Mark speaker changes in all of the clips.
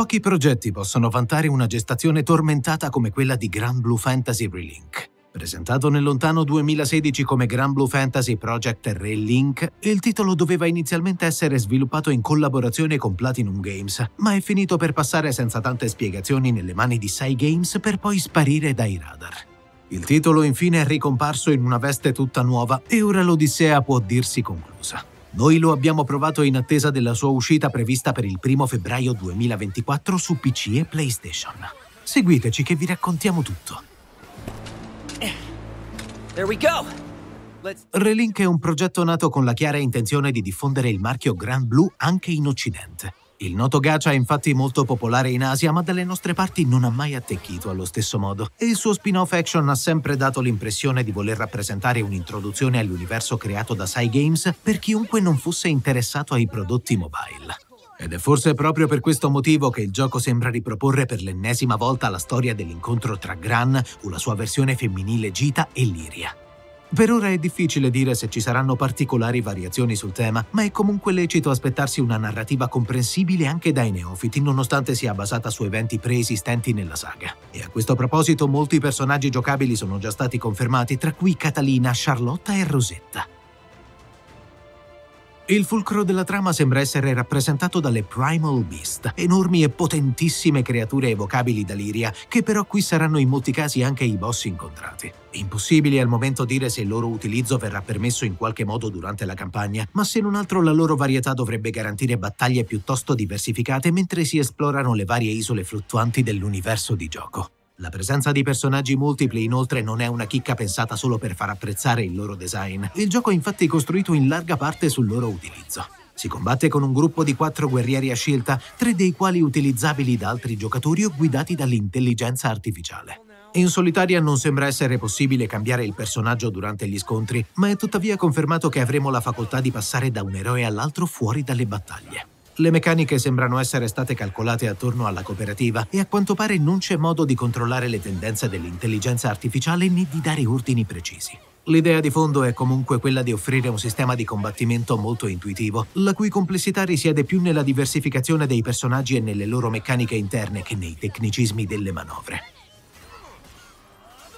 Speaker 1: Pochi progetti possono vantare una gestazione tormentata come quella di Grand Blue Fantasy Relink. Presentato nel lontano 2016 come Grand Blue Fantasy Project Relink, il titolo doveva inizialmente essere sviluppato in collaborazione con Platinum Games, ma è finito per passare senza tante spiegazioni nelle mani di Sai Games per poi sparire dai radar. Il titolo infine è ricomparso in una veste tutta nuova e ora l'Odissea può dirsi conclusa. Noi lo abbiamo provato in attesa della sua uscita prevista per il 1 febbraio 2024 su PC e PlayStation. Seguiteci che vi raccontiamo tutto. Relink è un progetto nato con la chiara intenzione di diffondere il marchio Grand Blue anche in Occidente. Il noto gacha è infatti molto popolare in Asia, ma dalle nostre parti non ha mai attecchito allo stesso modo, e il suo spin-off action ha sempre dato l'impressione di voler rappresentare un'introduzione all'universo creato da Sai Games per chiunque non fosse interessato ai prodotti mobile. Ed è forse proprio per questo motivo che il gioco sembra riproporre per l'ennesima volta la storia dell'incontro tra Gran, con la sua versione femminile Gita e Liria. Per ora è difficile dire se ci saranno particolari variazioni sul tema, ma è comunque lecito aspettarsi una narrativa comprensibile anche dai neofiti, nonostante sia basata su eventi preesistenti nella saga. E a questo proposito molti personaggi giocabili sono già stati confermati, tra cui Catalina, Charlotta e Rosetta. Il fulcro della trama sembra essere rappresentato dalle Primal Beast, enormi e potentissime creature evocabili da Liria, che però qui saranno in molti casi anche i boss incontrati. Impossibile al momento dire se il loro utilizzo verrà permesso in qualche modo durante la campagna, ma se non altro la loro varietà dovrebbe garantire battaglie piuttosto diversificate mentre si esplorano le varie isole fluttuanti dell'universo di gioco. La presenza di personaggi multipli inoltre non è una chicca pensata solo per far apprezzare il loro design. Il gioco è infatti costruito in larga parte sul loro utilizzo. Si combatte con un gruppo di quattro guerrieri a scelta, tre dei quali utilizzabili da altri giocatori o guidati dall'intelligenza artificiale. In solitaria non sembra essere possibile cambiare il personaggio durante gli scontri, ma è tuttavia confermato che avremo la facoltà di passare da un eroe all'altro fuori dalle battaglie. Le meccaniche sembrano essere state calcolate attorno alla cooperativa e a quanto pare non c'è modo di controllare le tendenze dell'intelligenza artificiale né di dare ordini precisi. L'idea di fondo è comunque quella di offrire un sistema di combattimento molto intuitivo, la cui complessità risiede più nella diversificazione dei personaggi e nelle loro meccaniche interne che nei tecnicismi delle manovre.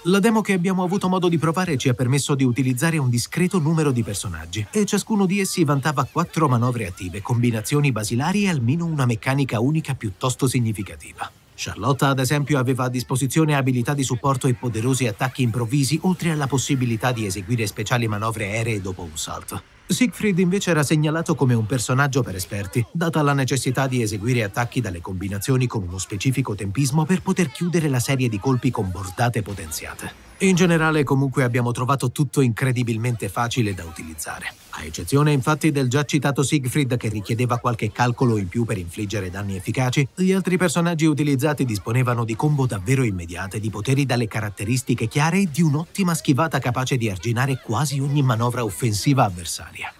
Speaker 1: La demo che abbiamo avuto modo di provare ci ha permesso di utilizzare un discreto numero di personaggi e ciascuno di essi vantava quattro manovre attive, combinazioni basilari e almeno una meccanica unica piuttosto significativa. Charlotta, ad esempio, aveva a disposizione abilità di supporto e poderosi attacchi improvvisi, oltre alla possibilità di eseguire speciali manovre aeree dopo un salto. Siegfried invece era segnalato come un personaggio per esperti, data la necessità di eseguire attacchi dalle combinazioni con uno specifico tempismo per poter chiudere la serie di colpi con bordate potenziate. In generale comunque abbiamo trovato tutto incredibilmente facile da utilizzare, a eccezione infatti del già citato Siegfried che richiedeva qualche calcolo in più per infliggere danni efficaci, gli altri personaggi utilizzati disponevano di combo davvero immediate, di poteri dalle caratteristiche chiare e di un'ottima schivata capace di arginare quasi ogni manovra offensiva avversaria.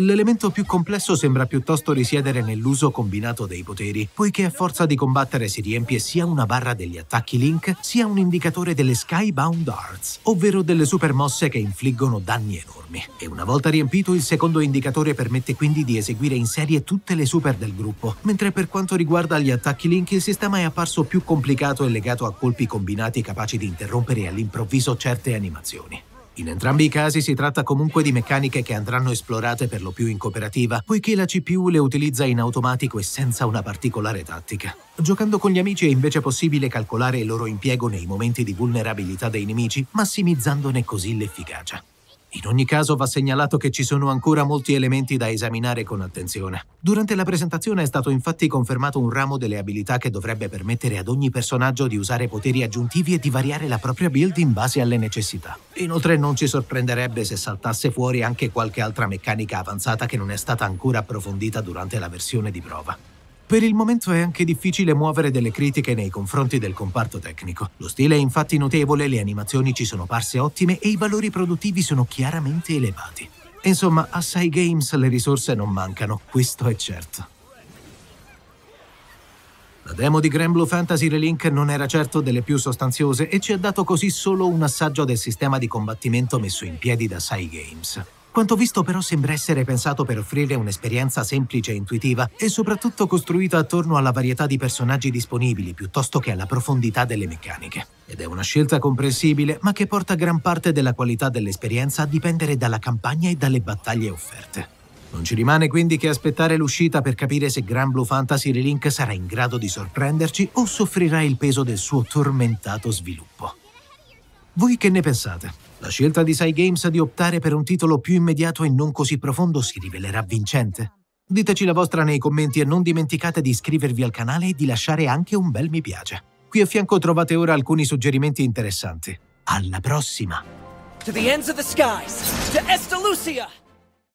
Speaker 1: L'elemento più complesso sembra piuttosto risiedere nell'uso combinato dei poteri, poiché a forza di combattere si riempie sia una barra degli attacchi Link, sia un indicatore delle Skybound Arts, ovvero delle supermosse che infliggono danni enormi. E una volta riempito, il secondo indicatore permette quindi di eseguire in serie tutte le super del gruppo, mentre per quanto riguarda gli attacchi Link il sistema è apparso più complicato e legato a colpi combinati capaci di interrompere all'improvviso certe animazioni. In entrambi i casi si tratta comunque di meccaniche che andranno esplorate per lo più in cooperativa, poiché la CPU le utilizza in automatico e senza una particolare tattica. Giocando con gli amici è invece possibile calcolare il loro impiego nei momenti di vulnerabilità dei nemici, massimizzandone così l'efficacia. In ogni caso va segnalato che ci sono ancora molti elementi da esaminare con attenzione. Durante la presentazione è stato infatti confermato un ramo delle abilità che dovrebbe permettere ad ogni personaggio di usare poteri aggiuntivi e di variare la propria build in base alle necessità. Inoltre non ci sorprenderebbe se saltasse fuori anche qualche altra meccanica avanzata che non è stata ancora approfondita durante la versione di prova. Per il momento è anche difficile muovere delle critiche nei confronti del comparto tecnico. Lo stile è infatti notevole, le animazioni ci sono parse ottime e i valori produttivi sono chiaramente elevati. Insomma, a Sai Games le risorse non mancano, questo è certo. La demo di Granblue Fantasy Relink non era certo delle più sostanziose e ci ha dato così solo un assaggio del sistema di combattimento messo in piedi da Sai Games. Quanto visto però sembra essere pensato per offrire un'esperienza semplice e intuitiva e soprattutto costruita attorno alla varietà di personaggi disponibili piuttosto che alla profondità delle meccaniche. Ed è una scelta comprensibile ma che porta gran parte della qualità dell'esperienza a dipendere dalla campagna e dalle battaglie offerte. Non ci rimane quindi che aspettare l'uscita per capire se Grand Blue Fantasy Relink sarà in grado di sorprenderci o soffrirà il peso del suo tormentato sviluppo. Voi che ne pensate? La scelta di Sai Games di optare per un titolo più immediato e non così profondo si rivelerà vincente? Diteci la vostra nei commenti e non dimenticate di iscrivervi al canale e di lasciare anche un bel mi piace. Qui a fianco trovate ora alcuni suggerimenti interessanti. Alla prossima!